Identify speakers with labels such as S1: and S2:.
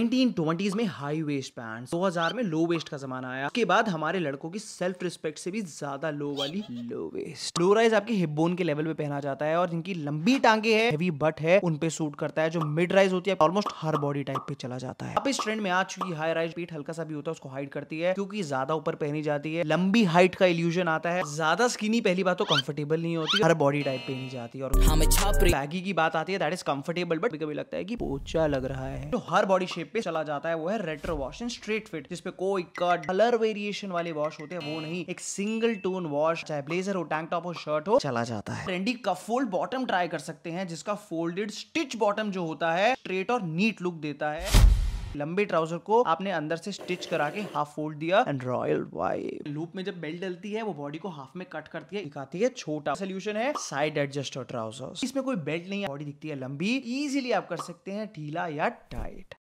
S1: 1920s में high waist pants 2000 में low waist का जमाना आया उसके बाद हमारे लड़कों की सेल्फ रिस्पेक्ट से भी ज्यादा लो वाली लो वेस्ट लो राइज आपके हिप बोन के लेवल पे पहना जाता है और जिनकी लंबी टांगे है हैवी बट है उन पे सूट करता है जो मिड राइज होती है ऑलमोस्ट हर बॉडी टाइप पे चला जाता है अब इस ट्रेंड में आ चुकी हाई राइज पीठ हल्का सा भी होता है उसको हाइड करती है क्योंकि ज्यादा ऊपर पहनी जाती है लंबी हाइट का इल्यूजन आता है ज्यादा स्किनी पहली बात तो कंफर्टेबल नहीं होती हर बॉडी टाइप पहनी जाती है और छापी की बात आती है दैट इज कंफर्टेबल बट कभी लगता है की पोचा लग रहा है तो हर बॉडी शेप शेप पे चला जाता है वो है retro wash in straight fit जिसपे कोई कट कलर वेरिएशन वाले वॉश होते हैं वो नहीं एक सिंगल टोन वॉश चाहे ब्लेजर हो टैंक टॉप हो शर्ट हो चला जाता है ट्रेंडी का फोल्ड बॉटम ट्राई कर सकते हैं जिसका फोल्डेड स्टिच बॉटम जो होता है स्ट्रेट और नीट लुक देता है लंबे ट्राउजर को आपने अंदर से स्टिच करा के हाफ फोल्ड दिया एंड रॉयल वाइब लूप में जब बेल्ट डलती है वो बॉडी को हाफ में कट करती है दिखाती है छोटा सोल्यूशन है साइड एडजस्टर ट्राउजर इसमें कोई बेल्ट नहीं है बॉडी दिखती है लंबी इजीली आप कर सकते हैं ढीला या टाइट